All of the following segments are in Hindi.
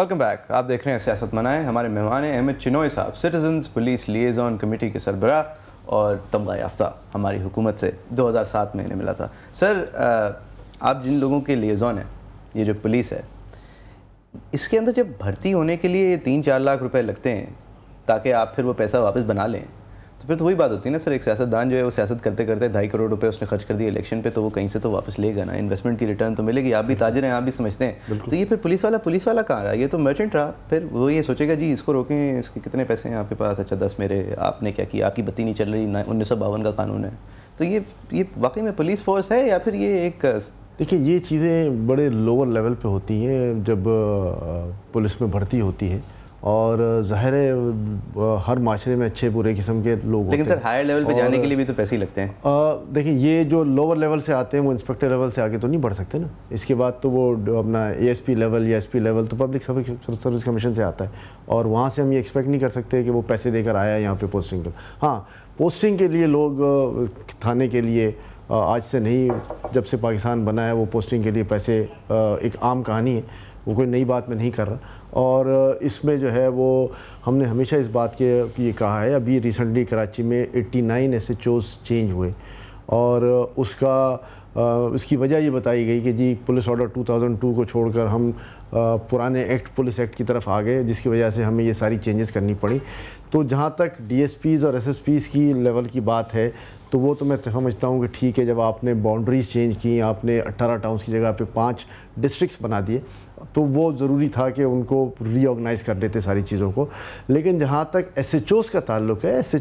वेलकम बैक आप देख रहे हैं सियासत मनाएं हमारे मेहमान हैं अहमद चिनोई साहब सिटीजन्स पुलिस लिएजॉन कमेटी के सरबरा और तमगा याफ्ता हमारी हुकूमत से 2007 में इन्हें मिला था सर आप जिन लोगों के लिएजॉन हैं ये जो पुलिस है इसके अंदर जब भर्ती होने के लिए तीन चार लाख रुपए लगते हैं ताकि आप फिर वो पैसा वापस बना लें तो फिर तो वही बात होती है ना सर एक सियासतदान जो है वो सियासत करते करते ढाई करोड़ रुपए उसने खर्च कर दिए इलेक्शन पे तो वो कहीं से तो वापस लेगा ना इन्वेस्टमेंट की रिटर्न तो मिलेगी आप भी ताजर हैं आप भी समझते हैं तो ये फिर पुलिस वाला पुलिस वाला कहाँ रहा है ये तो मर्चेंट रहा फिर वो ये सोचेगा जी इसको रोकें इसके कितने पैसे हैं आपके पास अच्छा दस मेरे आपने क्या किया आपकी बत्ती नहीं चल रही उन्नीस का कानून है तो ये ये वाकई में पुलिस फोर्स है या फिर ये एक देखिए ये चीज़ें बड़े लोअर लेवल पर होती हैं जब पुलिस में भर्ती होती है और ज़ाहिर हर माशरे में अच्छे बुरे किस्म के लोग लेकिन सर हायर लेवल पे जाने के लिए भी तो पैसे ही लगते हैं देखिए ये जो लोअर लेवल से आते हैं वो इंस्पेक्टर लेवल से आगे तो नहीं बढ़ सकते ना इसके बाद तो वो अपना एएसपी लेवल या एसपी लेवल तो पब्लिक सर्विस कमीशन से आता है और वहाँ से हम ये एक्सपेक्ट नहीं कर सकते कि वो पैसे देकर आया है यहाँ पर पोस्टिंग कर हाँ पोस्टिंग के लिए लोग थाने के लिए आज से नहीं जब से पाकिस्तान बना है वो पोस्टिंग के लिए पैसे एक आम कहानी है वो कोई नई बात मैं नहीं कर रहा और इसमें जो है वो हमने हमेशा इस बात के ये कहा है अभी रिसेंटली कराची में 89 ऐसे चोज चेंज हुए और उसका उसकी वजह ये बताई गई कि जी पुलिस ऑर्डर 2002 को छोड़कर हम पुराने एक्ट पुलिस एक्ट की तरफ आ गए जिसकी वजह से हमें ये सारी चेंजेस करनी पड़ी तो जहाँ तक डी और एस की लेवल की बात है तो वो तो मैं समझता हूँ कि ठीक है जब आपने बाउंड्रीज़ चेंज की आपने 18 टाउन्स की जगह पे पांच डिस्ट्रिक्स बना दिए तो वो ज़रूरी था कि उनको रीऑर्गेनाइज़ कर देते सारी चीज़ों को लेकिन जहाँ तक एस का ताल्लुक है एस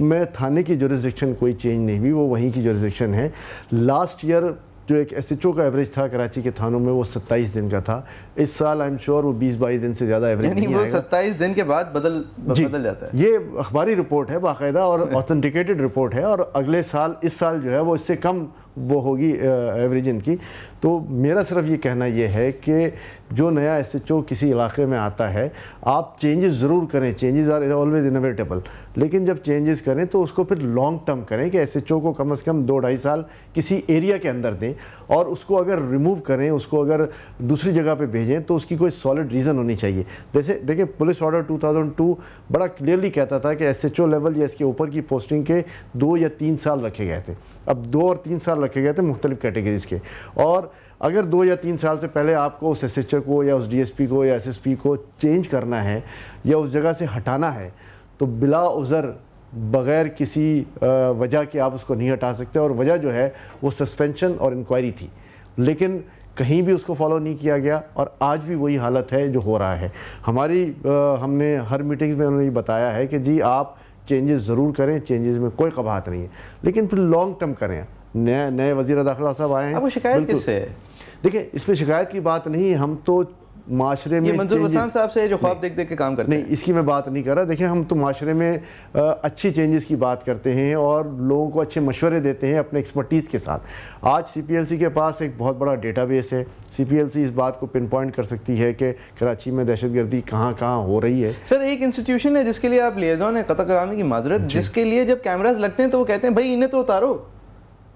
में थाने की जोरिस्डिक्शन कोई चेंज नहीं हुई वो वहीं की जोरिस्डिक्शन है लास्ट ईयर जो एक एस का एवरेज था कराची के थानों में वो 27 दिन का था इस साल आई एम श्योर वो 20 बाईस दिन से ज़्यादा एवरेज नहीं वो 27 दिन के बाद बदल जी बदल जाता है ये अखबारी रिपोर्ट है बाकायदा और ऑथेंटिकेटेड रिपोर्ट है और अगले साल इस साल जो है वो इससे कम वो होगी एवरेज इनकी तो मेरा सिर्फ ये कहना ये है कि जो नया एस एच ओ किसी इलाके में आता है आप चेंजेस ज़रूर करें चेंजेस आर ऑलवेज इनोवेटेबल लेकिन जब चेंजेस करें तो उसको फिर लॉन्ग टर्म करें कि एस एच ओ को कम से कम दो ढाई साल किसी एरिया के अंदर दें और उसको अगर रिमूव करें उसको अगर दूसरी जगह पर भेजें तो उसकी कोई सॉलिड रीज़न होनी चाहिए जैसे देखिए पुलिस ऑर्डर टू बड़ा क्लियरली कहता था कि एस एच ओ लेवल या इसके ऊपर की पोस्टिंग के दो या तीन साल रखे गए थे अब दो और तीन साल रखे गए थे मुख्तलिफ कैटेगरीज़ के और अगर दो या तीन साल से पहले आपको उस एस को या उस डी को या एस को चेंज करना है या उस जगह से हटाना है तो बिला उज़र बग़ैर किसी वजह के आप उसको नहीं हटा सकते और वजह जो है वो सस्पेंशन और इंक्वायरी थी लेकिन कहीं भी उसको फॉलो नहीं किया गया और आज भी वही हालत है जो हो रहा है हमारी आ, हमने हर मीटिंग्स में उन्होंने बताया है कि जी आप चेंजेस ज़रूर करें चेंजेस में कोई कबाहत नहीं है लेकिन फिर लॉन्ग टर्म करें नए नए वजीर दाखिला साहब आए हैं वो शिकायत किससे है देखिए इसमें शिकायत की बात नहीं हम तो माशरे में मंजूर वसान साहब से जो ख्वाब देख देख के काम करते नहीं हैं। इसकी मैं बात नहीं कर रहा देखिए हम तो माशरे में अच्छी चेंजेस की बात करते हैं और लोगों को अच्छे मशवरे देते हैं अपने एक्सपर्टीज़ के साथ आज सीपीएलसी के पास एक बहुत बड़ा डेटाबेस है सीपीएलसी इस बात को पिन पॉइंट कर सकती है कि कराची में दहशत गर्दी कहाँ कहाँ हो रही है सर एक इंस्टीट्यूशन है जिसके लिए आप लेजोन है कतक करामी की माजरत जिसके लिए जब कैमराज लगते हैं तो वो कहते हैं भाई इन्हें तो उतारो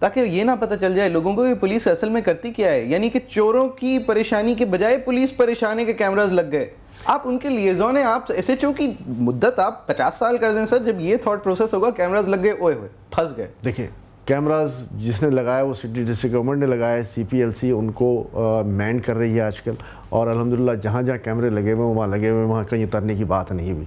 ताकि ये ना पता चल जाए लोगों को कि पुलिस असल में करती क्या है यानी कि चोरों की परेशानी के बजाय पुलिस परेशानी के कैमराज लग गए आप उनके लिए जो है आप एस एच ओ की मुद्दत आप पचास साल कर दें सर जब ये थाट प्रोसेस होगा कैमराज लग गए ओए हुए फंस गए देखिए कैमराज जिसने लगाया वो सिटी डिस्ट्रिक्ट गवर्नमेंट ने लगाया सी पी एल सी उनको मैन कर रही है आजकल और अलहमदिल्ला जहाँ जहाँ कैमरे लगे हुए वहाँ लगे हुए वहाँ कहीं उतरने की बात नहीं हुई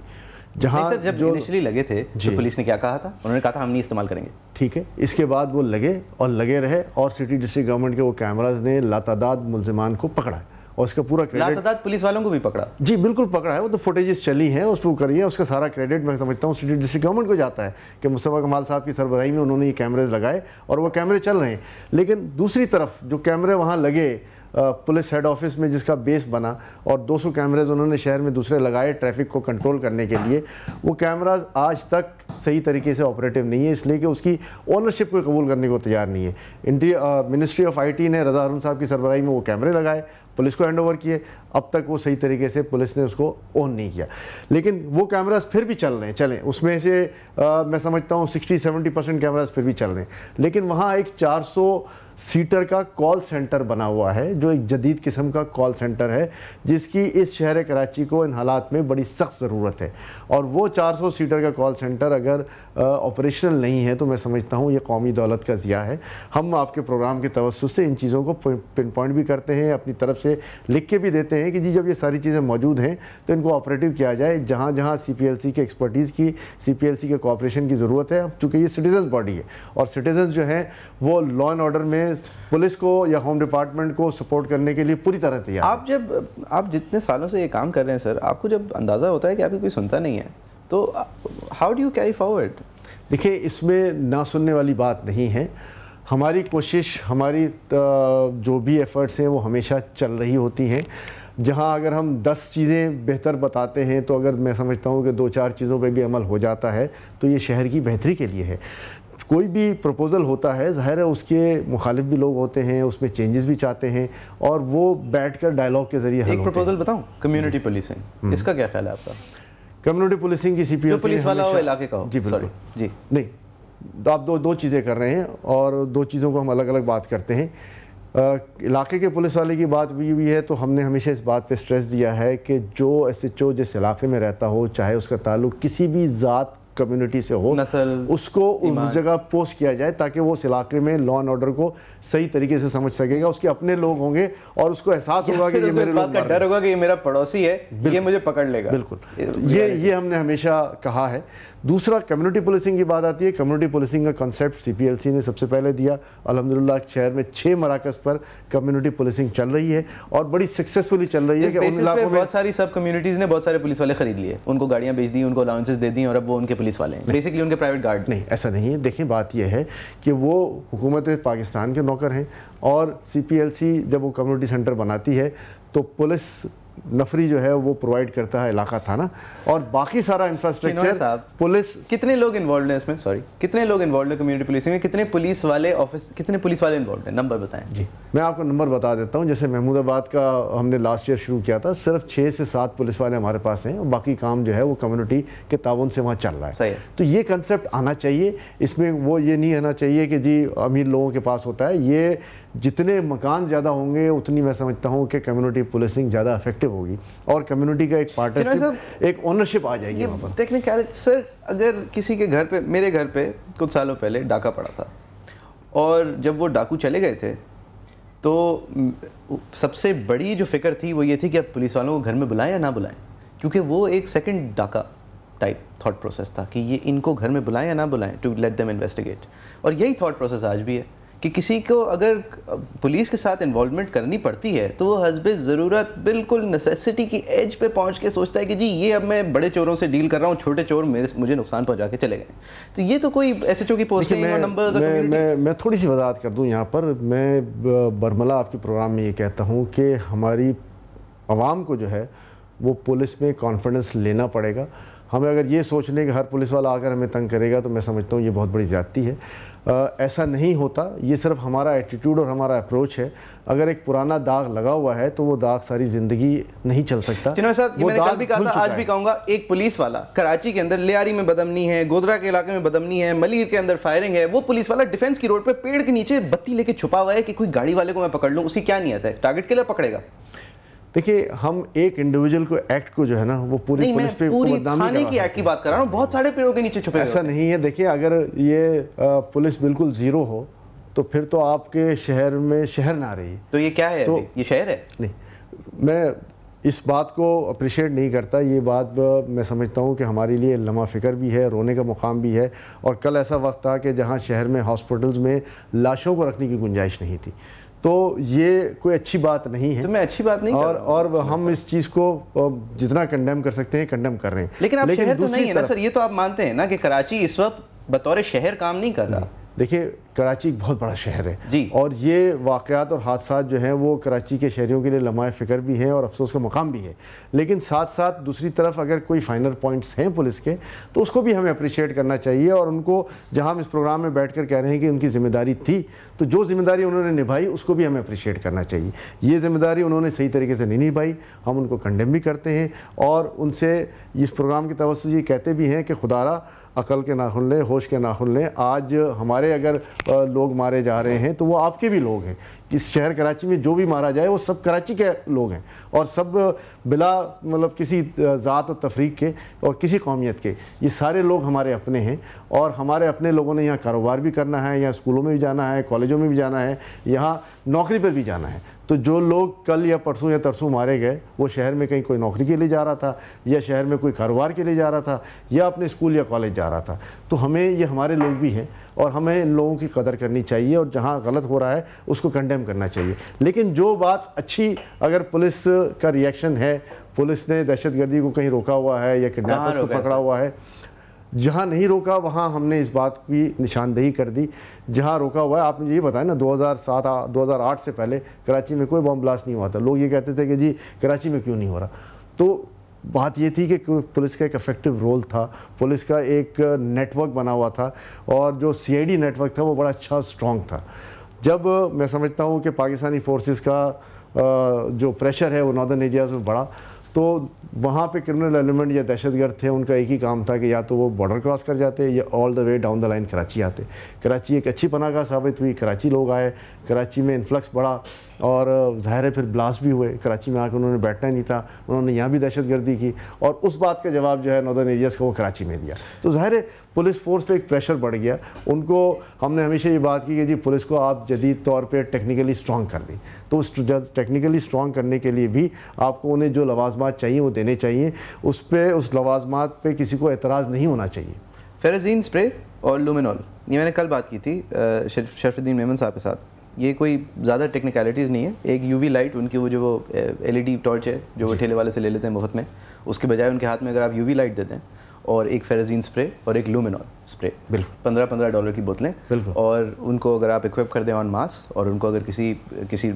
जहाँ सर जब इनिशियली लगे थे जो तो पुलिस ने क्या कहा था उन्होंने कहा था हम नहीं इस्तेमाल करेंगे ठीक है इसके बाद वो लगे और लगे रहे और सिटी डिस्ट्रिक्ट गवर्नमेंट के वो कैमराज ने लातादाद मुलजमान को पकड़ा है और उसका पूरा क्रेडिट पुलिस वालों को भी पकड़ा जी बिल्कुल पकड़ा है वो तो फुटेजेस चली हैं उसको करिए उसका सारा क्रेडिट मैं समझता हूँ सिटी डिस्ट्रिक्ट गवर्नमेंट को जाता है कि मुस्तफ़ा कमाल साहब की सरबराई में उन्होंने ये कैमरेज लगाए और वो कैमरे चल रहे हैं लेकिन दूसरी तरफ जो कैमरे वहाँ लगे पुलिस हेड ऑफिस में जिसका बेस बना और 200 कैमरेज उन्होंने शहर में दूसरे लगाए ट्रैफिक को कंट्रोल करने के लिए वो कैमराज आज तक सही तरीके से ऑपरेटिव नहीं है इसलिए कि उसकी ओनरशिप को कबूल करने को तैयार नहीं है इंडिया मिनिस्ट्री ऑफ आईटी ने रजा अरुण साहब की सरबराही में वो कैमरे लगाए पुलिस को ओवर किए अब तक वो सही तरीके से पुलिस ने उसको ऑन नहीं किया लेकिन वो कैमराज फिर भी चल रहे हैं चलें उसमें से आ, मैं समझता हूँ 60-70 परसेंट कैमराज फिर भी चल रहे हैं लेकिन वहाँ एक 400 सीटर का कॉल सेंटर बना हुआ है जो एक जदीद किस्म का कॉल सेंटर है जिसकी इस शहर कराची को इन हालात में बड़ी सख्त ज़रूरत है और वो चार सीटर का कॉल सेंटर अगर ऑपरेशनल नहीं है तो मैं समझता हूँ ये कौमी दौलत का ज़िया है हम आपके प्रोग्राम के तवसत से इन चीज़ों को पिन पॉइंट भी करते हैं अपनी तरफ से लिख के भी देते हैं कि जी जब ये सारी चीज़ें मौजूद हैं तो इनको ऑपरेटिव किया जाए जहाँ जहाँ सी के एक्सपर्टीज़ की सी के कॉपरेशन की ज़रूरत है चूँकि ये सिटीजन बॉडी है और सिटीजन जो हैं वो लॉ एंड ऑर्डर में पुलिस को या होम डिपार्टमेंट को सपोर्ट करने के लिए पूरी तरह तैयार आप जब आप जितने सालों से ये काम कर रहे हैं सर आपको जब अंदाज़ा होता है कि आपकी कोई सुनता नहीं है तो how do you carry forward देखिए इसमें ना सुनने वाली बात नहीं है हमारी कोशिश हमारी जो भी एफ़र्ट्स हैं वो हमेशा चल रही होती हैं जहाँ अगर हम 10 चीज़ें बेहतर बताते हैं तो अगर मैं समझता हूँ कि दो चार चीज़ों पे भी अमल हो जाता है तो ये शहर की बेहतरी के लिए है कोई भी प्रपोज़ल होता है ज़ाहिर है उसके मुखालिफ भी लोग होते हैं उसमें चेंजेस भी चाहते हैं और वो बैठ कर डायलॉग के ज़रिए एक प्रपोज़ल बताऊँ कम्यूनिटी हम्म। पुलिसिंग इसका क्या ख्याल है आपका कम्युनिटी पुलिसिंग की सी पुलिस वाला हो इलाके का हो जी बिल्कुल जी नहीं तो आप दो दो चीज़ें कर रहे हैं और दो चीज़ों को हम अलग अलग बात करते हैं इलाके के पुलिस वाले की बात भी हुई है तो हमने हमेशा इस बात पे स्ट्रेस दिया है कि जो एस एच ओ जिस इलाके में रहता हो चाहे उसका ताल्लुक किसी भी ज़ात कम्युनिटी से हो नसल उसको उस जगह पोस्ट किया जाए ताकि वो उस इलाके में लॉ एंड ऑर्डर को सही तरीके से समझ सकेगा उसके अपने लोग होंगे और उसको एहसास होगा कि ये मेरे लोग का डर होगा कि ये मेरा पड़ोसी है ये मुझे पकड़ लेगा बिल्कुल ये ये हमने हमेशा कहा है दूसरा कम्युनिटी पुलिसिंग की बात आती है कम्युनिटी पुलिसिंग का कॉन्सेप्ट सी ने सबसे पहले दिया अलहमदिल्ला शहर में छः मराकज पर कम्युनिटी पुलिसिंग चल रही है और बड़ी सक्सेसफुली चल रही है बहुत सारी सब कम्युनिटीज़ ने बहुत सारे पुलिस वाले खरीद लिए उनको गाड़ियाँ बेच दी उनको अलाउंसेज दे दी और अब वो उनके पुलिस वाले हैं बेसिकली उनके प्राइवेट गार्ड नहीं ऐसा नहीं है देखें बात यह है कि वो हुकूमत पाकिस्तान के नौकर हैं और सी जब वो कम्युनिटी सेंटर बनाती है तो पुलिस नफरी जो है वो प्रोवाइड करता है इलाका थाना और बाकी सारा इंफ्रास्ट्रक्चर पुलिस कितने लोग इन्वॉल्व हैं इसमें सॉरी कितने लोग इन्वॉल्व हैं कम्युनिटी पुलिसिंग में कितने पुलिस वाले ऑफिस कितने पुलिस वाले इन्वॉल्व हैं नंबर बताएं जी मैं आपको नंबर बता देता हूँ जैसे महमूदाबाद का हमने लास्ट ईयर शुरू किया था सिर्फ छः से सात पुलिस वाले हमारे पास हैं बाकी काम जो है वो कम्युनिटी के ताउन से वहाँ चल रहा है तो ये कंसेप्ट आना चाहिए इसमें वो ये नहीं आना चाहिए कि जी अमीर लोगों के पास होता है ये जितने मकान ज़्यादा होंगे उतनी मैं समझता हूँ कि कम्युनिटी पुलिसिंग ज़्यादा अफेक्टिव एक्टिव होगी और कम्युनिटी का एक पार्ट एक ओनरशिप आ जाएगी वहाँ पर टेक्निकल सर अगर किसी के घर पे मेरे घर पे कुछ सालों पहले डाका पड़ा था और जब वो डाकू चले गए थे तो सबसे बड़ी जो फिक्र थी वो ये थी कि अब पुलिस वालों को घर में बुलाएं या ना बुलाएं क्योंकि वो एक सेकंड डाका टाइप थॉट प्रोसेस था कि ये इनको घर में बुलाएं या ना बुलाएं टू लेट देम इन्वेस्टिगेट और यही थॉट प्रोसेस आज भी है कि किसी को अगर पुलिस के साथ इन्वॉल्वमेंट करनी पड़ती है तो वो हजब ज़रूरत बिल्कुल नेसेसिटी की एज पे पहुंच के सोचता है कि जी ये अब मैं बड़े चोरों से डील कर रहा हूँ छोटे चोर मेरे मुझे नुकसान पहुंचा के चले गए तो ये तो कोई एस एच ओ की पोस्ट नंबर मैं, मैं, मैं थोड़ी सी वजाहत कर दूँ यहाँ पर मैं बरमला आपके प्रोग्राम में ये कहता हूँ कि हमारी आवाम को जो है वो पुलिस में कॉन्फिडेंस लेना पड़ेगा हमें अगर ये सोच लें कि हर पुलिस वाला आकर हमें तंग करेगा तो मैं समझता हूँ ये बहुत बड़ी ज़्यादती है आ, ऐसा नहीं होता ये सिर्फ हमारा एटीट्यूड और हमारा अप्रोच है अगर एक पुराना दाग लगा हुआ है तो वो दाग सारी ज़िंदगी नहीं चल सकता साहब भी कहा था आज भी कहूँगा एक पुलिस वाला कराची के अंदर लियारी में बदमनी है गोदरा के इलाके में बदमनी है मलिर के अंदर फायरिंग है वो पुलिस वाला डिफेंस की रोड पर पेड़ के नीचे बत्ती लेके छुपा हुआ है कि कोई गाड़ी वाले को मैं पकड़ लूँ उसी क्या नहीं आता है टारगेट के लिए पकड़ेगा देखिए हम एक इंडिविजुअल को एक्ट को जो है ना वो पूरी पुलिस पे पूरी थाने की एक्ट की बात कर रहा हूँ बहुत सारे पेड़ों के नीचे छुपे ऐसा नहीं है देखिए अगर ये पुलिस बिल्कुल जीरो हो तो फिर तो आपके शहर में शहर ना रही तो ये क्या है तो ये शहर है नहीं मैं इस बात को अप्रिशिएट नहीं करता ये बात मैं समझता हूँ कि हमारे लिए लम्हा फ़िक्र भी है रोने का मुकाम भी है और कल ऐसा वक्त था कि जहाँ शहर में हॉस्पिटल्स में लाशों को रखने की गुंजाइश नहीं थी तो ये कोई अच्छी बात नहीं है तो मैं अच्छी बात नहीं और और अच्छा। हम इस चीज़ को जितना कंडेम कर सकते हैं कंडेम कर रहे हैं लेकिन आप लेकिन शहर तो नहीं है ना सर ये तो आप मानते हैं ना कि कराची इस वक्त बतौर शहर काम नहीं कर रहा देखिए कराची एक बहुत बड़ा शहर है जी और ये वाक़ात और हादसा जो हैं वो कराची के शहरीों के लिए लम्हा फ़िक्र भी हैं और अफसोस का मकाम भी है लेकिन साथ साथ दूसरी तरफ अगर कोई फाइनल पॉइंट्स हैं पुलिस के तो उसको भी हमें अप्रिशिएट करना चाहिए और उनको जहाँ हम इस प्रोग्राम में बैठ कर कह रहे हैं कि उनकी ज़िम्मेदारी थी तो जो ज़िम्मेदारी उन्होंने निभाई उसको भी हमें अप्रिशिएट करना चाहिए ये ज़िम्मेदारी उन्होंने सही तरीके से नहीं निभाई हम उनको कंडेम भी करते हैं और उनसे इस प्रोग्राम की तवस्त ये कहते भी हैं कि खुदारा अकल के नाखुन लें होश के नाखुन लें आज हमारे अगर लोग मारे जा रहे हैं तो वो आपके भी लोग हैं इस शहर कराची में जो भी मारा जाए वो सब कराची के लोग हैं और सब बिला मतलब किसी ज़ात और तफरीक के और किसी कौमियत के ये सारे लोग हमारे अपने हैं और हमारे अपने लोगों ने यहाँ कारोबार भी करना है यहाँ स्कूलों में भी जाना है कॉलेजों में भी जाना है यहाँ नौकरी पर भी जाना है तो जो लोग कल या परसों या तरसों मारे गए वो शहर में कहीं कोई नौकरी के लिए जा रहा था या शहर में कोई कारोबार के लिए जा रहा था या अपने स्कूल या कॉलेज जा रहा था तो हमें ये हमारे लोग भी हैं और हमें इन लोगों की कदर करनी चाहिए और जहाँ गलत हो रहा है उसको कंडेम करना चाहिए लेकिन जो बात अच्छी अगर पुलिस का रिएक्शन है पुलिस ने दहशतगर्दी को कहीं रोका हुआ है या किडनैपर्स को पकड़ा हुआ है जहाँ नहीं रोका वहाँ हमने इस बात की निशानदेही कर दी जहाँ रोका हुआ है आप मुझे ये बताएं ना 2007 2008 से पहले कराची में कोई बॉम्ब ब्लास्ट नहीं हुआ था लोग ये कहते थे कि जी कराची में क्यों नहीं हो रहा तो बात ये थी कि पुलिस का एक इफेक्टिव रोल था पुलिस का एक नेटवर्क बना हुआ था और जो सी नेटवर्क था वो बड़ा अच्छा स्ट्रॉन्ग था जब मैं समझता हूँ कि पाकिस्तानी फोर्सेस का जो प्रेशर है वो नॉर्दर्न एरियाज़ में बढ़ा तो वहाँ पे क्रिमिनल एलिमेंट या दहशतगर्द थे उनका एक ही काम था कि या तो वो बॉर्डर क्रॉस कर जाते या all the way down the line Karachi आते कराची एक अच्छी पनागाह साबित हुई कराची लोग आए कराची में इन्फ्लक्स बढ़ा और ज़ाहिर है फिर ब्लास्ट भी हुए कराची में आकर उन्होंने बैठना नहीं था उन्होंने यहाँ भी दहशतगर्दी की और उस बात का जवाब जो है नॉर्दर्न एरियाज़ का वो कराची में दिया तो ज़ाहिर है पुलिस फोर्स पर एक प्रेशर बढ़ गया उनको हमने हमेशा ये बात की कि जी पुलिस को आप जदीद तौर पर टेक्निकली स्ट्रॉन्ग कर दें तो उस टेक्निकली स्ट्रॉन्ग करने के लिए भी आपको उन्हें जो लवाजमा लवाजमात चाहिए वो देने चाहिए उस पर उस लवाजमात पर किसी को एतराज़ नहीं होना चाहिए फेराजीन स्प्रे और लूमिनॉल ये मैंने कल बात की थी शरफुद्दीन मेमन साहब के साथ ये कोई ज़्यादा टेक्निकलिटीज़ नहीं है एक यूवी लाइट उनकी वो जो वो एलईडी टॉर्च है जो वो ठेले वाले से ले लेते हैं मुफ्त में उसके बजाय उनके हाथ में अगर आप यूवी लाइट दे दें और एक फेरेजीन स्प्रे और एक लूमिनॉल स्प्रे बिल्कुल पंद्रह पंद्रह डॉलर की बोतलें बिल्कुल और उनको अगर आप इक्विप कर दें ऑन मास और उनको अगर किसी किसी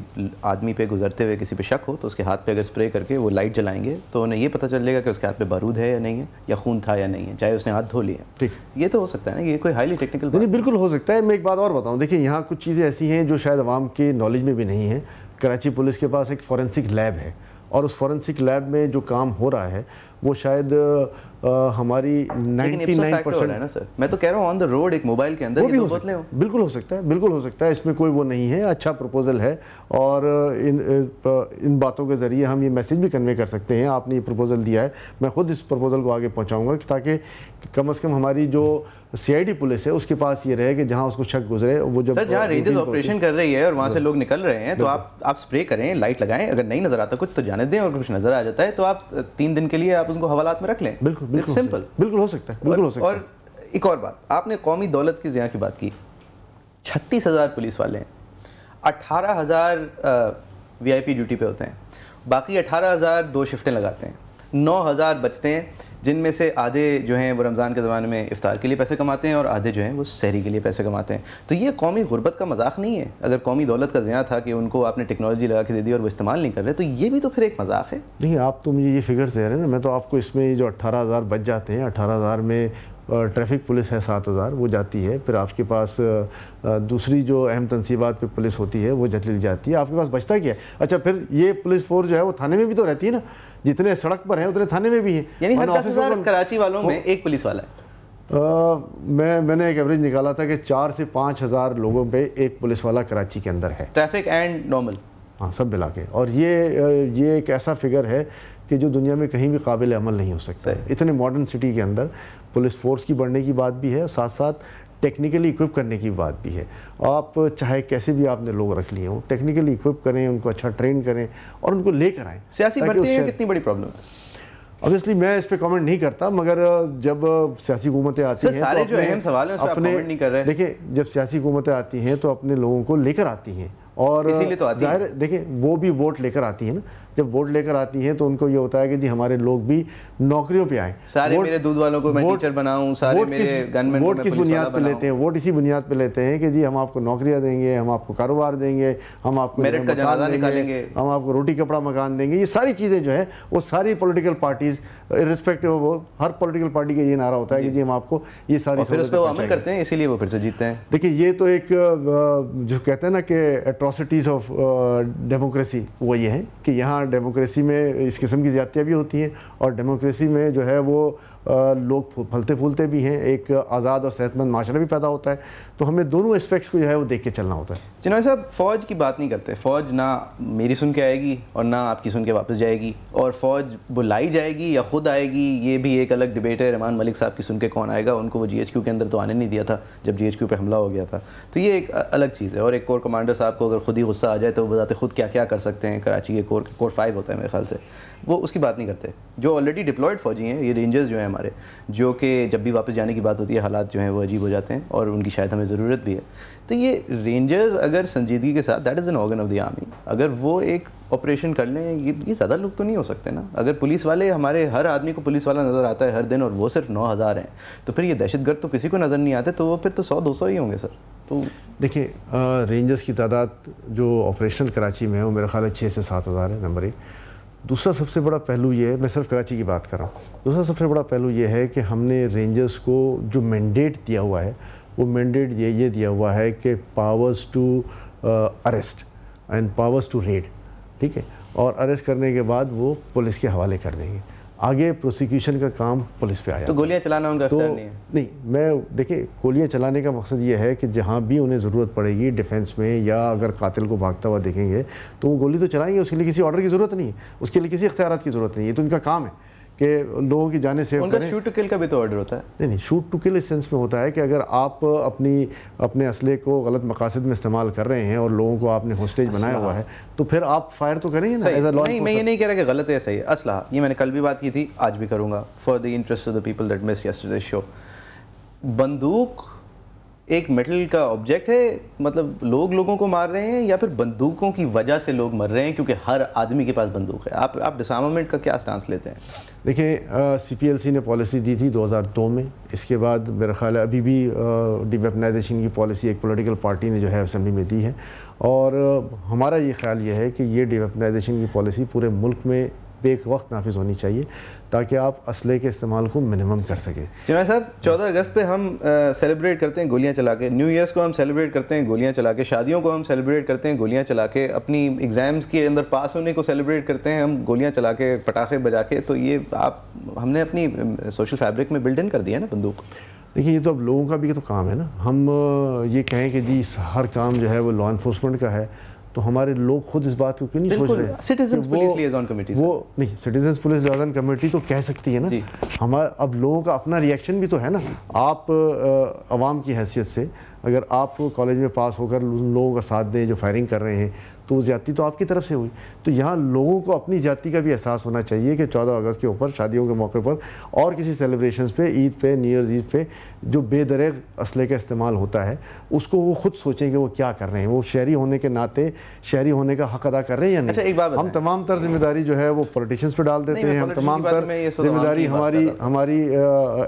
आदमी पे गुजरते हुए किसी पे शक हो तो उसके हाथ पे अगर स्प्रे करके वो लाइट जलाएंगे तो उन्हें ये पता चलेगा कि उसके हाथ पे बारूद है या नहीं है या खून था या नहीं है चाहे उसने हाथ धो लिए ठीक ये तो हो सकता है ना ये कोई हाईली टेक्निकल नहीं बिल्कुल हो सकता है मैं एक बात और बताऊँ देखिए यहाँ कुछ चीज़ें ऐसी हैं जो शायद आवाम के नॉलेज में भी नहीं है कराची पुलिस के पास एक फॉरेंसिक लैब है और उस फॉरेंसिक लैब में जो काम हो रहा है वो शायद हमारी है ना सर मैं तो कह रहा हूँ ऑन द रोड एक मोबाइल के अंदर भी हो बिल्कुल हो सकता है बिल्कुल हो सकता है इसमें कोई वो नहीं है अच्छा प्रपोजल है और इन इन बातों के ज़रिए हम ये मैसेज भी कन्वे कर सकते हैं आपने ये प्रपोजल दिया है मैं खुद इस प्रपोजल को आगे पहुँचाऊँगा ताकि कम अज़ कम हमारी जो सी पुलिस है उसके पास ये रहे कि जहाँ उसको शक गुजरे वो जब जहाँ रेंजर्स ऑपरेशन कर रही है और वहाँ से लोग निकल रहे हैं तो आप आप स्प्रे करें लाइट लगाएं अगर नहीं नज़र आता कुछ तो जाने दें और कुछ नज़र आ जाता है तो आप तीन दिन के लिए आप उसको हवालात में रख लें बिल्कुल इट्स सिंपल बिल्कुल हो सकता है बिल्कुल हो सकता है और एक और बात आपने कौमी दौलत की ज़िया की बात की छत्तीस हज़ार पुलिस वाले हैं अठारह हज़ार वी आई पी ड्यूटी पे होते हैं बाकी अठारह हज़ार दो शिफ्टें लगाते हैं नौ हज़ार बचते हैं जिनमें से आधे जो हैं वो रमज़ान के ज़माने में इफ़ार के लिए पैसे कमाते हैं और आधे जो हैं वो शहरी के लिए पैसे कमाते हैं तो ये कौमी गुरबत का मजाक नहीं है अगर कौमी दौलत का ज़्यादा था कि उनको आपने टेक्नोलॉजी लगा के दे दी और वो इस्तेमाल नहीं कर रहे तो ये भी तो फिर एक मजाक है नहीं आप तो मुझे ये फिगर दे रहे हैं ना मैं तो आपको इसमें जो अट्ठारह हज़ार बच जाते हैं अठारह हज़ार में ट्रैफिक पुलिस है सात हज़ार वो जाती है फिर आपके पास दूसरी जो अहम तनसीबात पे पुलिस होती है वो जटली जाती है आपके पास बचता क्या है अच्छा फिर ये पुलिस फोर्स जो है वो थाने में भी तो रहती है ना जितने सड़क पर है उतने थाने में भी है यानी हर दस हज़ार कराची वालों में एक पुलिस वाला है आ, मैं मैंने एक एवरेज निकाला था कि चार से पाँच हज़ार लोगों पे एक पुलिस वाला कराची के अंदर है ट्रैफिक एंड नॉर्मल हाँ सब मिला के और ये ये एक ऐसा फिगर है कि जो दुनिया में कहीं भी काबिल अमल नहीं हो सकता है इतने मॉडर्न सिटी के अंदर पुलिस फोर्स की बढ़ने की बात भी है साथ साथ टेक्निकली इक्विप करने की बात भी है आप चाहे कैसे भी आपने लोग रख लिए हों टेक्निकली इक्विप करें उनको अच्छा ट्रेन करें और उनको लेकर आएँ सियासी भर्ती कितनी बड़ी प्रॉब्लम है ऑब्वियसली मैं इस पर कमेंट नहीं करता मगर जब सियासी हुकूमतें आती हैं तो सारे तो जो अहम सवाल हैं अपने नहीं कर रहे देखिए जब सियासी हुकूमतें आती हैं तो अपने लोगों को लेकर आती हैं और इसीलिए तो जाहिर देखिए वो भी वोट लेकर आती है ना जब वोट लेकर आती हैं तो उनको ये होता है कि जी हमारे लोग भी नौकरियों पे आए सारे मेरे दूध वालों को मैं टीचर बनाऊं सारे मेरे गनमैन वोट किस बुनियाद पे लेते हैं वोट इसी बुनियाद पे लेते हैं कि जी हम आपको नौकरियां देंगे हम आपको कारोबार देंगे हम आपको मेरिट का जनाजा निकालेंगे हम आपको रोटी कपड़ा मकान देंगे ये सारी चीज़ें जो है वो सारी पोलिटिकल पार्टीज़ इरिस्पेक्टिव वो हर पोलिटिकल पार्टी का ये नारा होता है कि जी हम आपको ये सारी अमल करते हैं इसीलिए वो फिर से जीतते हैं देखिए ये तो एक जो कहते हैं ना कि एट्रोसिटीज ऑफ डेमोक्रेसी वो ये है कि यहाँ डेमोक्रेसी में इस किस्म की ज्यादतियाँ भी होती हैं और डेमोक्रेसी में जो है वो लोग फलते फूलते भी हैं एक आज़ाद और सेहतमंद माशरा भी पैदा होता है तो हमें दोनों एस्पेक्ट्स को जो है वो देख के चलना होता है जनाब साहब फ़ौज की बात नहीं करते फ़ौज ना मेरी सुन के आएगी और ना आपकी सुन के वापस जाएगी और फ़ौज बुलाई जाएगी या ख़ुद आएगी ये भी एक अलग डिबेट है रहमान मलिक साहब की सुन के कौन आएगा उनको वो जी एच क्यू के अंदर तो आने नहीं दिया था जब जी एच क्यू पर हमला हो गया था तो ये एक अलग चीज़ है और एक कोर कमांडर साहब को अगर खुद ही गुस्सा आ जाए तो वो बताते खुद क्या क्या कर सकते हैं कराची के कोर कोर फाइव होता है मेरे ख्याल से वो उसकी बात नहीं करते जो ऑलरेडी डिप्लॉयड फौजी हैं ये रेंजर्स जो हैं हमारे जो कि जब भी वापस जाने की बात होती है हालात जो हैं वो अजीब हो जाते हैं और उनकी शायद हमें ज़रूरत भी है तो ये रेंजर्स अगर संजीदगी के साथ that is an organ of the army अगर वो एक ऑपरेशन कर लें ये ये ज़्यादा लोग तो नहीं हो सकते ना अगर पुलिस वाले हमारे हर आदमी को पुलिस वाला नज़र आता है हर दिन और वो सिर्फ नौ हज़ार हैं तो फिर ये दहशतगर्द तो किसी को नज़र नहीं आते तो वो फिर तो सौ दो सौ ही होंगे सर तो देखिए रेंजर्स की तादाद जो ऑपरेशनल कराची में है वो मेरा ख्याल है छः से सात हज़ार है नंबर एक दूसरा सबसे बड़ा पहलू ये है मैं सिर्फ कराची की बात कर रहा हूँ दूसरा सबसे बड़ा पहलू ये है कि हमने रेंजर्स को जो मैंडेट दिया हुआ है वो मैंडेट ये ये दिया हुआ है कि powers to arrest and powers to raid ठीक है और अरेस्ट करने के बाद वो पुलिस के हवाले कर देंगे आगे प्रोसिक्यूशन का काम पुलिस पे आया तो गोलियां चलाना उनका तो, नहीं नहीं मैं देखिए गोलियां चलाने का मकसद ये है कि जहाँ भी उन्हें ज़रूरत पड़ेगी डिफेंस में या अगर कातिल को भागता हुआ देखेंगे तो वो गोली तो चलाएंगे उसके लिए किसी ऑर्डर की ज़रूरत नहीं है उसके लिए किसी अख्तियार की ज़रूरत नहीं है तो उनका काम है कि लोगों की जाने से उनका शूट टू किल का भी तो ऑर्डर होता है नहीं नहीं शूट टू किल इस सेंस में होता है कि अगर आप अपनी अपने असले को गलत मकासद में इस्तेमाल कर रहे हैं और लोगों को आपने होस्टेज बनाया हुआ है तो फिर आप फायर तो करेंगे ना एज नहीं मैं ये नहीं कह रहा कि गलत है सही है असला ये मैंने कल भी बात की थी आज भी करूँगा for the interest of the people that miss yesterday show बंदूक एक मेटल का ऑब्जेक्ट है मतलब लोग लोगों को मार रहे हैं या फिर बंदूकों की वजह से लोग मर रहे हैं क्योंकि हर आदमी के पास बंदूक है आप आप डिसार्मामेंट का क्या स्टांस लेते हैं देखिए सीपीएलसी ने पॉलिसी दी थी 2002 में इसके बाद मेरा ख्याल है अभी भी डिवेपनाइजेशन की पॉलिसी एक पोलिटिकल पार्टी ने जो है असम्बली में दी है और आ, हमारा ये ख्याल ये है कि ये डिवेपनाइजेशन की पॉलिसी पूरे मुल्क में बेक वक्त नाफिज होनी चाहिए ताकि आप असले के इस्तेमाल को मिनिमम कर सकें जनाब साहब चौदह अगस्त पे हम सेलिब्रेट करते हैं गोलियां चला के न्यू ईयर्स को हम सेलिब्रेट करते हैं गोलियां चला के शादियों को हम सेलिब्रेट करते हैं गोलियां चला के अपनी एग्ज़ाम्स के अंदर पास होने को सेलिब्रेट करते हैं हम गोलियां चला के पटाखे बजा के तो ये आप हमने अपनी सोशल फैब्रिक में बिल्ड इन कर दिया ना बंदूक देखिए ये तो अब लोगों का भी तो काम है ना हम ये कहें कि जी हर काम जो है वो लॉ इन्फोर्समेंट का है तो हमारे लोग खुद इस बात को क्यों नहीं सोच रहे पुलिस वो नहीं सिटीजन पुलिस कमेटी तो कह सकती है ना हमारा अब लोगों का अपना रिएक्शन भी तो है ना आप आवाम की हैसियत से अगर आप कॉलेज में पास होकर उन लोगों का साथ दें जो फायरिंग कर रहे हैं तो वो तो आपकी तरफ से हुई तो यहाँ लोगों को अपनी जाति का भी एहसास होना चाहिए कि 14 अगस्त के ऊपर शादियों के मौके पर और किसी सेलिब्रेशंस पे ईद पे न्यू ईयर ईद पे जो बेदर असले का इस्तेमाल होता है उसको वो खुद सोचें कि वो क्या कर रहे हैं वो शहरी होने के नाते शहरी होने का हक अदा कर रहे हैं या नहीं अच्छा, एक बात हम तमाम तर जिम्मेदारी जो है वो पॉलिटिशियंस पर डाल देते हैं हम तमाम तर जिम्मेदारी हमारी हमारी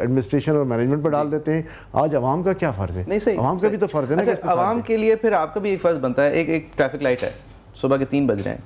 एडमिनिस्ट्रेशन और मैनेजमेंट पर डाल देते हैं आज आवाम का क्या फ़र्ज़ है आवाम का भी तो फर्ज है ना अच्छा, आवाम के लिए फिर आपका भी एक फ़र्ज़ बनता है एक एक ट्रैफिक लाइट है सुबह के तीन बज रहे हैं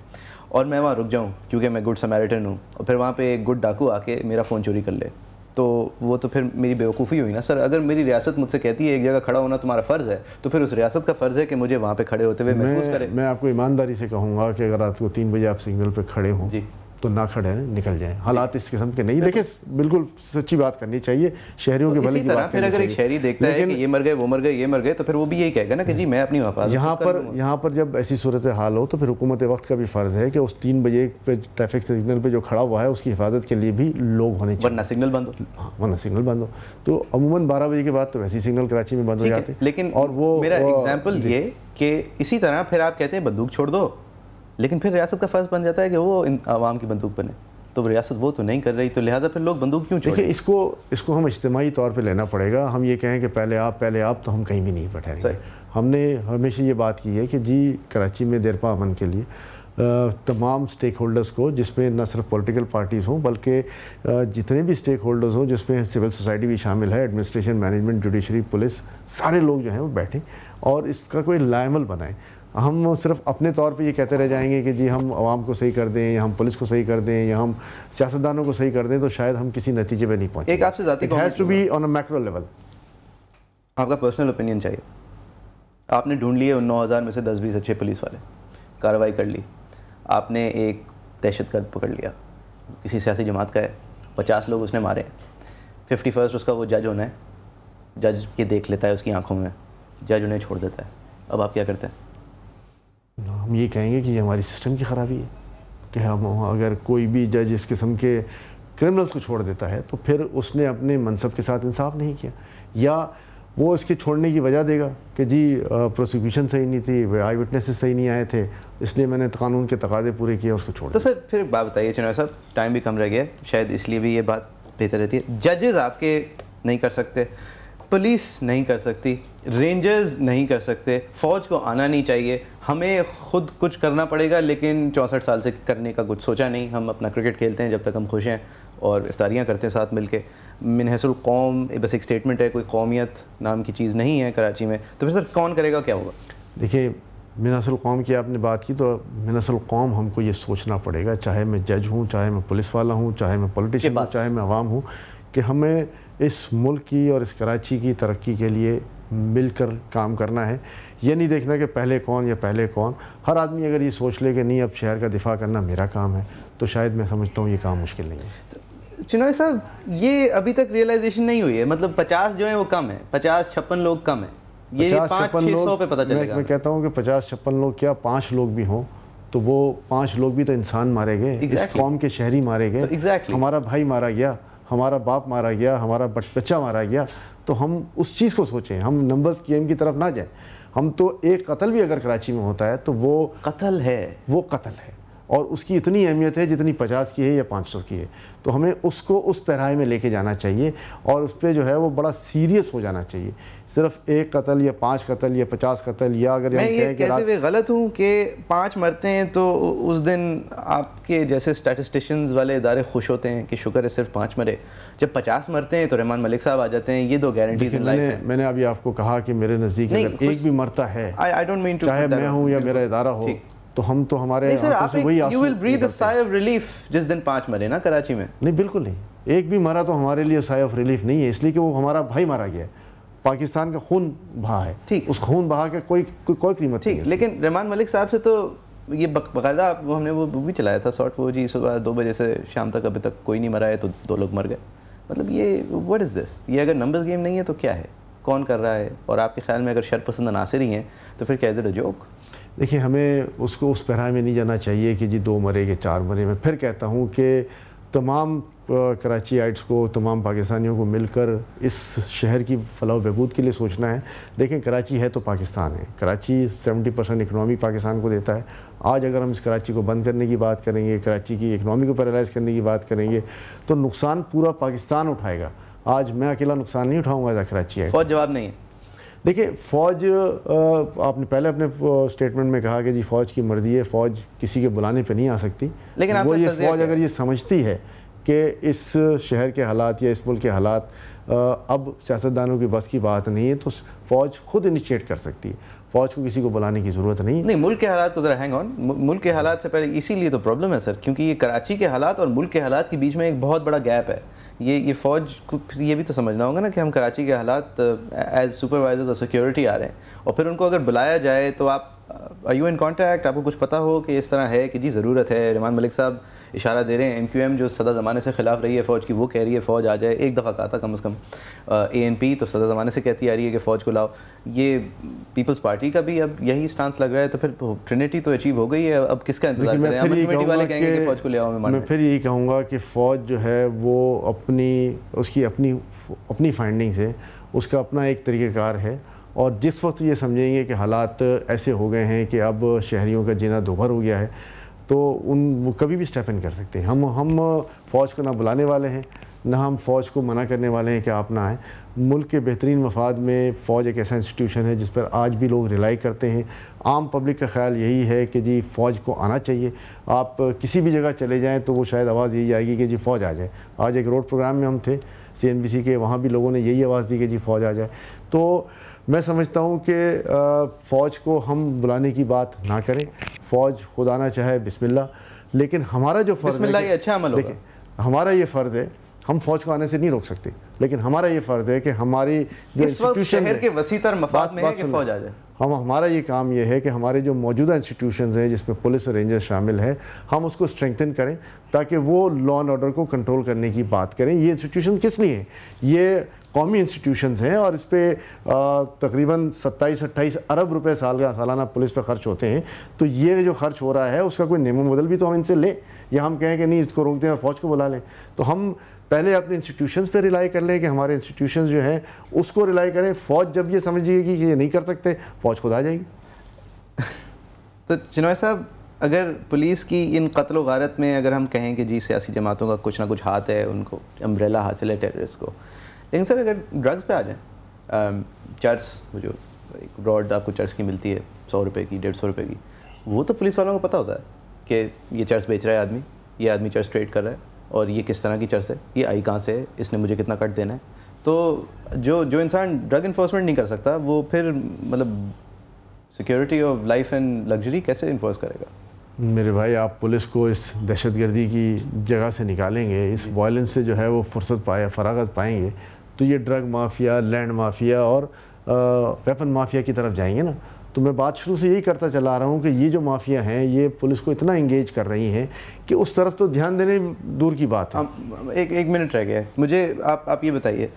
और मैं वहाँ रुक जाऊँ क्योंकि मैं गुड समेरिटन हूँ और फिर वहाँ पे एक गुड डाकू आके मेरा फ़ोन चोरी कर ले तो वो तो फिर मेरी बेवकूफ़ी हुई ना सर अगर मेरी रियासत मुझसे कहती है एक जगह खड़ा होना तुम्हारा फ़र्ज़ है तो फिर उस रियासत का फ़र्ज़ है कि मुझे वहाँ पे खड़े होते हुए महसूस करें मैं आपको ईमानदारी से कहूँगा कि अगर रात को तीन बजे आप सिग्नल पर खड़े हों जी तो ना खड़े हैं निकल जाएं हालात इस किस्म के नहीं देखे बिल्कुल सच्ची बात करनी चाहिए शहरों तो के भले की बात फिर अगर एक शहरी देखता है कि ये मर गए वो मर गए ये मर गए तो फिर वो भी यही कहेगा ना कि जी मैं अपनी वापस यहाँ तो पर यहाँ पर जब ऐसी सूरत हाल हो तो फिर हुकूमत वक्त का भी फ़र्ज़ है कि उस तीन बजे पे ट्रैफिक सिग्नल पर जो खड़ा हुआ है उसकी हिफाजत के लिए भी लोग होने चाहिए वरना सिग्नल बंद हो हाँ, वरना सिग्नल बंद हो तो अमूमन बारह बजे के बाद तो वैसे सिग्नल कराची में बंद हो जाते लेकिन और वो मेरा एग्जाम्पल ये कि इसी तरह फिर आप कहते हैं बंदूक छोड़ दो लेकिन फिर रियासत का फ़र्ज़ बन जाता है कि वो इन आवाम की बंदूक बने तो रियासत वो तो नहीं कर रही तो लिहाजा फिर लोग बंदूक क्यों देखिए इसको इसको हम इज्तमाही तौर पे लेना पड़ेगा हम ये कहें कि पहले आप पहले आप तो हम कहीं भी नहीं बैठे हमने हमेशा ये बात की है कि जी कराची में देरपा अमन के लिए तमाम स्टेक होल्डर्स को जिसमें न सिर्फ पॉलिटिकल पार्टीज़ हों बल्कि जितने भी स्टेक होल्डर्स हों जिसमें सिविल सोसाइटी भी शामिल है एडमिनिस्ट्रेशन मैनेजमेंट जुडिशरी पुलिस सारे लोग जो हैं वो बैठें और इसका कोई लाइमल बनाएं हम सिर्फ अपने तौर पे ये कहते रह जाएंगे कि जी हम आवाम को सही कर दें या हम पुलिस को सही कर दें या हम सियासतदानों को सही कर दें तो शायद हम किसी नतीजे पे नहीं पहुंचे एक आपसे has to be on a macro level आपका पर्सनल ओपिनियन चाहिए आपने ढूंढ लिए उन नौ हज़ार में से दस बीस अच्छे पुलिस वाले कार्रवाई कर ली आपने एक दहशत गर्द पकड़ लिया किसी सियासी जमात का है पचास लोग उसने मारे फिफ्टी फर्स्ट उसका वो जज होना है जज ये देख लेता है उसकी आंखों में जज उन्हें छोड़ देता है अब आप क्या करते हैं हम ये कहेंगे कि ये हमारी सिस्टम की ख़राबी है कि हम अगर कोई भी जज इस किस्म के क्रिमिनल्स को छोड़ देता है तो फिर उसने अपने मनसब के साथ इंसाफ नहीं किया या वो इसके छोड़ने की वजह देगा कि जी प्रोसिक्यूशन सही नहीं थी आई विटनेसेस सही नहीं आए थे इसलिए मैंने कानून के तकाजे पूरे किए उसको छोड़ तो सर फिर एक बात बताइए चुनाव साहब टाइम भी कम रह गया शायद इसलिए भी ये बात बेहतर रहती है जजेज़ आपके नहीं कर सकते पुलिस नहीं कर सकती रेंजर्स नहीं कर सकते फ़ौज को आना नहीं चाहिए हमें खुद कुछ करना पड़ेगा लेकिन चौंसठ साल से करने का कुछ सोचा नहीं हम अपना क्रिकेट खेलते हैं जब तक हम खुश हैं और इफ्तारियाँ करते हैं साथ मिल के मिनहसल कौम बस एक स्टेटमेंट है कोई कौमियत नाम की चीज़ नहीं है कराची में तो फिर सर कौन करेगा क्या होगा देखिए मिनसल कौम की आपने बात की तो मिनसल कौम हमको ये सोचना पड़ेगा चाहे मैं जज हूँ चाहे मैं पुलिस वाला हूँ चाहे मैं पॉलिटिशियन हूँ चाहे मैं अवाम हूँ कि हमें इस मुल्क की और इस कराची की तरक्की के लिए मिलकर काम करना है ये नहीं देखना कि पहले कौन या पहले कौन हर आदमी अगर ये सोच ले कि नहीं अब शहर का दिफा करना मेरा काम है तो शायद मैं समझता हूँ ये काम मुश्किल नहीं है चुनाव साहब ये अभी तक रियलाइजेशन नहीं हुई है मतलब पचास जो है वो कम है पचास छप्पन लोग कम है ये पाँच लोग पे पता चलेगा मैं, मैं कहता हूँ कि पचास छप्पन लोग क्या पाँच लोग भी हों तो वो पाँच लोग भी तो इंसान मारे गए exactly. इस कौम के शहरी मारे गए तो exactly. हमारा भाई मारा गया हमारा बाप मारा गया हमारा बच्चा मारा गया तो हम उस चीज़ को सोचें हम नंबर्स की एम की तरफ ना जाएं हम तो एक कत्ल भी अगर कराची में होता है तो वो कत्ल है वो कत्ल है और उसकी इतनी अहमियत है जितनी पचास की है या पाँच सौ की है तो हमें उसको उस पैराए में लेके जाना चाहिए और उस पर जो है वो बड़ा सीरियस हो जाना चाहिए सिर्फ एक कत्ल या पाँच कत्ल या पचास कत्ल या अगर मैं ये कहते हुए गलत हूँ कि पाँच मरते हैं तो उस दिन आपके जैसे स्टैटिस्टिशंस वाले इदारे खुश होते हैं कि शुक्र है सिर्फ पाँच मरे जब पचास मरते हैं तो रहमान मलिक साहब आ जाते हैं ये दो तो गारंटी मैंने, मैंने अभी आपको कहा कि मेरे नज़दीक एक भी मरता है चाहे मैं हूँ या मेरा इदारा हो तो हम तो हमारे पाँच रिलीफ जिस दिन पांच मरे ना कराची में नहीं बिल्कुल नहीं एक भी मरा तो हमारे लिए साई ऑफ रिलीफ नहीं है इसलिए कि वो हमारा भाई मारा गया है पाकिस्तान का खून बहा है ठीक उस खून बहा का कोई कोई कोई कीमत ठीक लेकिन रहमान मलिक साहब से तो ये बकायदा हमने वो भी चलाया था शॉर्ट वो जी सुबह दो बजे से शाम तक अभी तक कोई नहीं मरा है तो दो लोग मर गए मतलब ये वट इज़ दिस ये अगर नंबर गेम नहीं है तो क्या है कौन कर रहा है और आपके ख्याल में अगर शर पसंद अनासर ही हैं तो फिर कैज इट अ जोक देखिए हमें उसको उस पैराए में नहीं जाना चाहिए कि जी दो मरे के चार मरे मैं फिर कहता हूँ कि तमाम कराची आइट्स को तमाम पाकिस्तानियों को मिलकर इस शहर की फलाह बहबूद के लिए सोचना है देखें कराची है तो पाकिस्तान है कराची 70 परसेंट इकनॉमी पाकिस्तान को देता है आज अगर हम इस कराची को बंद करने की बात करेंगे कराची की इकनॉमी को पैरालाइज करने की बात करेंगे तो नुकसान पूरा पाकिस्तान उठाएगा आज मैं अकेला नुकसान नहीं उठाऊँगा कराची है फौज जवाब नहीं है देखिए फ़ौज आपने पहले अपने स्टेटमेंट में कहा कि जी फ़ौज की मर्जी है फ़ौज किसी के बुलाने पे नहीं आ सकती लेकिन वो ये फ़ौज अगर ये समझती है कि इस शहर के हालात या इस मुल्क के हालात अब सियासतदानों की बस की बात नहीं है तो फ़ौज खुद इनिशिएट कर सकती है फ़ौज को किसी को बुलाने की ज़रूरत नहीं नहीं मुल्क के हालात को ज़रा हैंग ऑन मुल्क के हालात से पहले इसीलिए तो प्रॉब्लम है सर क्योंकि ये कराची के हालात और मुल्क के हालात के बीच में एक बहुत बड़ा गैप है ये ये फ़ौज को फिर ये भी तो समझना होगा ना कि हम कराची के हालात एज सुपरवाइजर्स और सिक्योरिटी आ रहे हैं और फिर उनको अगर बुलाया जाए तो आप आई यू इन कॉन्टैक्ट आपको कुछ पता हो कि इस तरह है कि जी ज़रूरत है रहमान मलिक साहब इशारा दे रहे हैं एम क्यू एम जो सदा ज़माने से ख़िलाफ़ रही है फ़ौज की वो कह रही है फ़ौज आ जाए एक दफ़ा कहा था कम अज़ कम ए एन पी तो सदा ज़माने से कहती आ रही है कि फ़ौज को लाओ ये पीपल्स पार्टी का भी अब यही स्टांस लग रहा है तो फिर ट्रिनिटी तो अचीव हो गई है अब किसका इंतजार करें कम्युनिटी वाले कहेंगे कि फ़ौज को ले आओ मैं फिर यही कहूँगा कि फ़ौज जो है वो अपनी उसकी अपनी अपनी फाइंडिंग्स है उसका अपना एक तरीक़ेकार है और जिस वक्त ये समझेंगे कि हालात ऐसे हो गए हैं कि अब शहरीों का जीना दोभर हो गया है तो उन वो कभी भी स्टेप इन कर सकते हैं हम हम फ़ौज को ना बुलाने वाले हैं ना हम फ़ौज को मना करने वाले हैं कि आप ना आएँ मुल्क के बेहतरीन मफाद में फ़ौज एक ऐसा इंस्टीट्यूशन है जिस पर आज भी लोग रिलाई करते हैं आम पब्लिक का ख्याल यही है कि जी फ़ौज को आना चाहिए आप किसी भी जगह चले जाएँ तो वो शायद आवाज़ यही आएगी कि जी फ़ौज आ जाए आज एक रोड प्रोग्राम में हम थे सी के वहाँ भी लोगों ने यही आवाज़ दी कि जी फ़ौज आ जाए तो मैं समझता हूँ कि फ़ौज को हम बुलाने की बात ना करें फ़ौज खुदा ना चाहे बिसमिल्ला लेकिन हमारा जो फ़र्ज़ अच्छा अमल हमारा ये फ़र्ज़ है हम फौज को आने से नहीं रोक सकते लेकिन हमारा ये फ़र्ज़ है कि हमारी जो इंस्टीट्यूशन के वसीतर मफाद में है कि फौज आ जाए हम हमारा ये काम ये है कि हमारे जो मौजूदा इंस्टीट्यूशन हैं जिसमें पुलिस और रेंजर्स शामिल हैं हम उसको स्ट्रेंथन करें ताकि वो लॉ एंड ऑर्डर को कंट्रोल करने की बात करें ये इंस्टीट्यूशन किस लिए है ये कौमी इंस्टीट्यूशंस हैं और इस पर तकरीबन सत्ताईस अट्ठाईस अरब रुपये साल का सालाना पुलिस पर खर्च होते हैं तो ये जो खर्च हो रहा है उसका कोई नियम बदल भी तो हम इनसे लें या हम कहें कि नहीं इसको रोक दें और फौज को बुला लें तो हम पहले अपने इंस्टीट्यूशंस पे रिलाई कर लें कि हमारे इंस्टीट्यूशन जो हैं उसको रिलाई करें फ़ौज जब ये समझिएगी कि ये नहीं कर सकते फ़ौज खुद आ जाएगी तो चिनोय साहब अगर पुलिस की इन कत्ल वारत में अगर हम कहें कि जी सियासी जमातों का कुछ ना कुछ हाथ है उनको अम्ब्रेला हासिल है टेररिस्ट को लेकिन सर अगर ड्रग्स पे आ जाएँ चर्च um, जो ब्रॉड आपको चर्च की मिलती है सौ रुपये की डेढ़ सौ रुपये की वो तो पुलिस वालों को पता होता है कि ये चर्च बेच रहा है आदमी ये आदमी चर्च ट्रेड कर रहा है और ये किस तरह की चर्च है ये आई कहाँ से है इसने मुझे कितना कट देना है तो जो जो इंसान ड्रग इन्फोर्समेंट नहीं कर सकता वो फिर मतलब security of life and luxury कैसे इन्फोर्स करेगा मेरे भाई आप पुलिस को इस दहशत गर्दी की जगह से निकालेंगे इस वायलेंस से जो है वो फुर्सत पाए फरागत पाएंगे तो ये ड्रग माफिया लैंड माफिया और वेपन माफिया की तरफ जाएंगे ना तो मैं बात शुरू से यही करता चला रहा हूँ कि ये जो माफिया हैं ये पुलिस को इतना इंगेज कर रही हैं कि उस तरफ तो ध्यान देने दूर की बात है एक एक मिनट रह गया है मुझे आप आप ये बताइए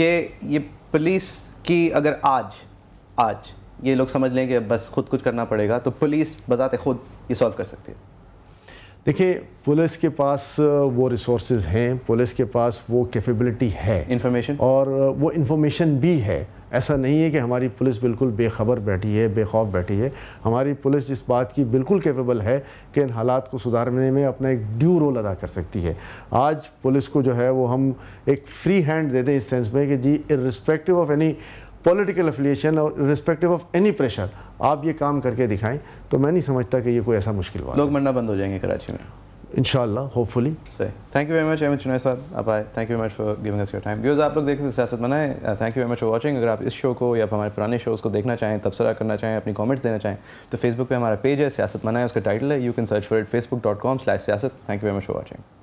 कि ये पुलिस की अगर आज आज ये लोग समझ लें कि बस खुद कुछ करना पड़ेगा तो पुलिस बजाते खुद ये सॉल्व कर सकती है देखिए पुलिस के पास वो रिसोर्स हैं पुलिस के पास वो कैपेबिलिटी है इन्फॉर्मेशन और वो इन्फॉर्मेशन भी है ऐसा नहीं है कि हमारी पुलिस बिल्कुल बेखबर बैठी है बेखौफ बैठी है हमारी पुलिस इस बात की बिल्कुल कैपेबल है कि इन हालात को सुधारने में अपना एक ड्यू रोल अदा कर सकती है आज पुलिस को जो है वो हम एक फ्री हैंड देते हैं इस सेंस में कि जी irrespective of any political affiliation और रिस्पेक्टिव ऑफ एनी प्रेशर आप ये काम करके दिखाएं तो मैं नहीं समझता कि ये कोई ऐसा मुश्किल बात लोग मंडा बंद हो जाएंगे कराची में इनशाला होपफुली सही thank you very much Ahmed Chinoy साहब आप आए thank you very much for giving us your time views आप लोग देख सकते सियासत बनाए thank you very much for watching अगर आप इस शो को या हमारे पुराने शोज़ को देखना चाहें तबसरा करना चाहें अपनी कमेंट्स देना चाहें तो फेसबुक पे हमारा पेज है सियासत बनाए उसका टाइटल है you can search for it Facebook dot com slash Siyasat thank you very much for watching